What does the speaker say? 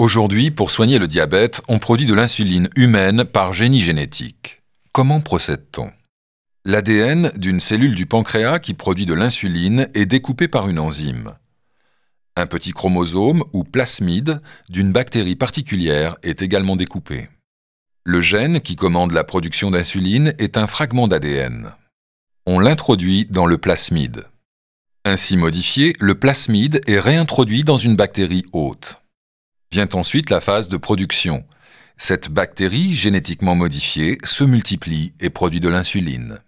Aujourd'hui, pour soigner le diabète, on produit de l'insuline humaine par génie génétique. Comment procède-t-on L'ADN d'une cellule du pancréas qui produit de l'insuline est découpé par une enzyme. Un petit chromosome ou plasmide d'une bactérie particulière est également découpé. Le gène qui commande la production d'insuline est un fragment d'ADN. On l'introduit dans le plasmide. Ainsi modifié, le plasmide est réintroduit dans une bactérie hôte. Vient ensuite la phase de production. Cette bactérie génétiquement modifiée se multiplie et produit de l'insuline.